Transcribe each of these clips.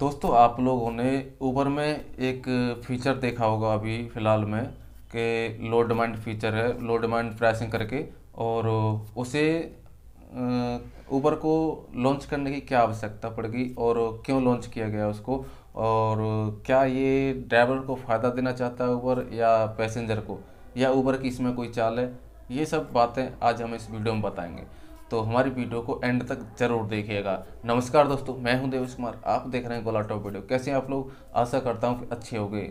दोस्तों आप लोगों ने ऊबर में एक फ़ीचर देखा होगा अभी फ़िलहाल में कि लो डिमांड फीचर है लो डिमांड प्राइसिंग करके और उसे ऊबर को लॉन्च करने की क्या आवश्यकता पड़ेगी और क्यों लॉन्च किया गया उसको और क्या ये ड्राइवर को फ़ायदा देना चाहता है ऊबर या पैसेंजर को या ऊबर की इसमें कोई चाल है ये सब बातें आज हम इस वीडियो में बताएँगे तो हमारी वीडियो को एंड तक जरूर देखिएगा नमस्कार दोस्तों मैं हूं देवेश कुमार आप देख रहे हैं गोला टॉप वीडियो कैसे आप लोग आशा करता हूं कि अच्छे होंगे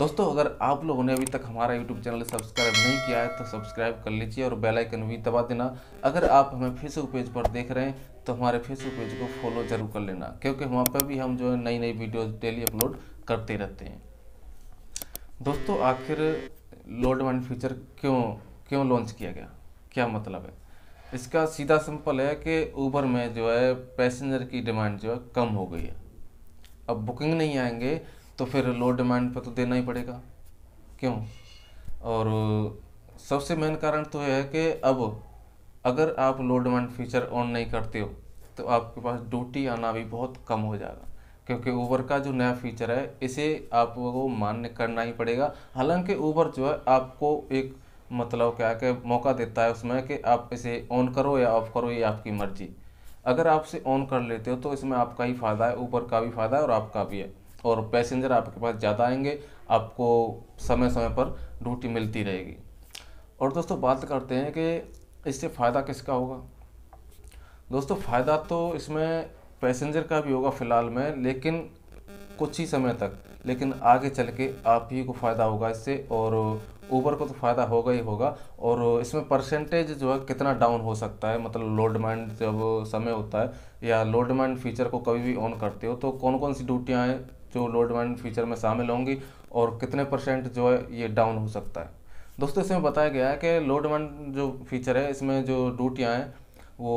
दोस्तों अगर आप लोगों ने अभी तक हमारा यूट्यूब चैनल सब्सक्राइब नहीं किया है तो सब्सक्राइब कर लीजिए और बेल आइकन भी दबा देना अगर आप हमें फेसबुक पेज पर देख रहे हैं तो हमारे फेसबुक पेज को फॉलो जरूर कर लेना क्योंकि वहाँ पर भी हम जो है नई नई वीडियोज डेली अपलोड करते रहते हैं दोस्तों आखिर लोड वन फीचर क्यों क्यों लॉन्च किया गया क्या मतलब है इसका सीधा सिंपल है कि ऊबर में जो है पैसेंजर की डिमांड जो है कम हो गई है अब बुकिंग नहीं आएंगे तो फिर लो डिमांड पर तो देना ही पड़ेगा क्यों और सबसे मेन कारण तो यह है कि अब अगर आप लो डिमांड फीचर ऑन नहीं करते हो तो आपके पास ड्यूटी आना भी बहुत कम हो जाएगा क्योंकि ऊबर का जो नया फीचर है इसे आपको मान्य करना ही पड़ेगा हालांकि ऊबर जो है आपको एक मतलब क्या है कि मौका देता है उसमें कि आप इसे ऑन करो या ऑफ करो ये आपकी मर्जी अगर आप इसे ऑन कर लेते हो तो इसमें आपका ही फ़ायदा है ऊबर का भी फ़ायदा है और आपका भी है और पैसेंजर आपके पास ज़्यादा आएंगे आपको समय समय पर ड्यूटी मिलती रहेगी और दोस्तों बात करते हैं कि इससे फ़ायदा किसका होगा दोस्तों फ़ायदा तो इसमें पैसेंजर का भी होगा फ़िलहाल में लेकिन कुछ ही समय तक लेकिन आगे चल के आप ही को फ़ायदा होगा इससे और ऊबर को तो फ़ायदा होगा ही होगा और इसमें परसेंटेज जो है कितना डाउन हो सकता है मतलब लोड माइंड जब समय होता है या लोड माइंड फीचर को कभी भी ऑन करते हो तो कौन कौन सी ड्यूटियाँ हैं जो लोड मैन फ्यूचर में शामिल होंगी और कितने परसेंट जो है ये डाउन हो सकता है दोस्तों इसमें बताया गया है कि लोड मैन जो फीचर है इसमें जो ड्यूटियाँ हैं वो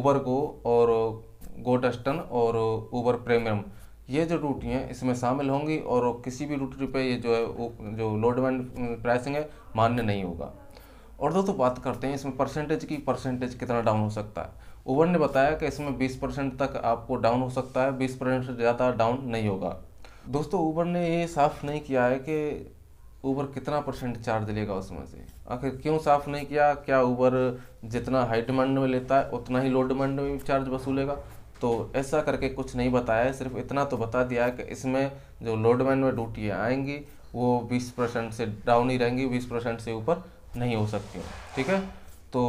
ऊबर गो और गो और ऊबर प्रीमियम ये जो ड्यूटियाँ हैं इसमें शामिल होंगी और किसी भी ड्यूटी पे ये जो है जो लोड प्राइसिंग है मान्य नहीं होगा और दोस्तों तो बात करते हैं इसमें परसेंटेज की परसेंटेज कितना डाउन हो सकता है ऊबर ने बताया कि इसमें 20 परसेंट तक आपको डाउन हो सकता है 20 परसेंट से ज़्यादा डाउन नहीं होगा दोस्तों ऊबर ने ये साफ़ नहीं किया है कि ऊबर कितना परसेंट चार्ज लेगा उसमें से आखिर क्यों साफ़ नहीं किया क्या ऊबर जितना हाई डिमांड में लेता है उतना ही लो डिमांड में चार्ज वसूलेगा तो ऐसा करके कुछ नहीं बताया सिर्फ इतना तो बता दिया है कि इसमें जो लो डिमांड में ड्यूटियाँ आएंगी वो बीस परसेंट से डाउन ही रहेंगी बीस परसेंट से ऊपर नहीं हो सकती ठीक है तो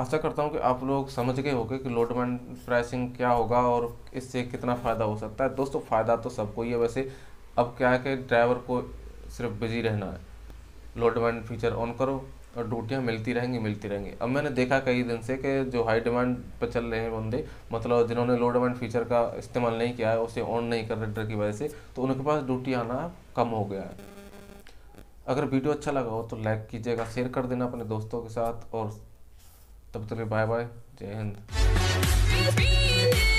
आशा करता हूँ कि आप लोग समझ गए होंगे कि लोड डिमांड प्राइसिंग क्या होगा और इससे कितना फ़ायदा हो सकता है दोस्तों फ़ायदा तो सबको ही है वैसे अब क्या है कि ड्राइवर को सिर्फ बिजी रहना है लोड डिमांड फीचर ऑन करो और ड्यूटियाँ मिलती रहेंगी मिलती रहेंगी अब मैंने देखा कई दिन से कि जो हाई डिमांड पर चल रहे हैं बंदे मतलब जिन्होंने लो डिमांड फीचर का इस्तेमाल नहीं किया है उसे ऑन नहीं कर रहे डर की वजह से तो उनके पास ड्यूटी आना कम हो गया है अगर वीडियो अच्छा लगा हो तो लाइक कीजिएगा शेयर कर देना अपने दोस्तों के साथ और तब तक बाय बाय जय हिंद